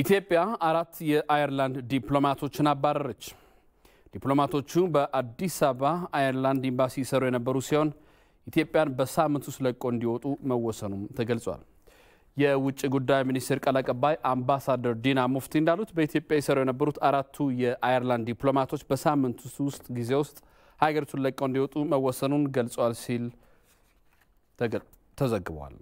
ኢትዮጵያ አራት የአየርላንድ ዲፕሎማቶችን አባረረች። ዲፕሎማቶቹ በአዲስ አበባ አየርላንድ ኤምባሲ ይሰሩ የነበሩ ሲሆን ኢትዮጵያን በሳምንት ውስጥ ለቆ እንዲወጡ መወሰኑም ተገልጿል። የውጭ ጉዳይ ሚኒስቴር ቃል አቀባይ አምባሳደር ዲና ሙፍቲ እንዳሉት በኢትዮጵያ ይሰሩ የነበሩት አራቱ የአየርላንድ ዲፕሎማቶች በሳምንት ውስጥ ጊዜ ውስጥ ሀገሪቱን ለቀው እንዲወጡ መወሰኑን ገልጿል ሲል ተዘግቧል።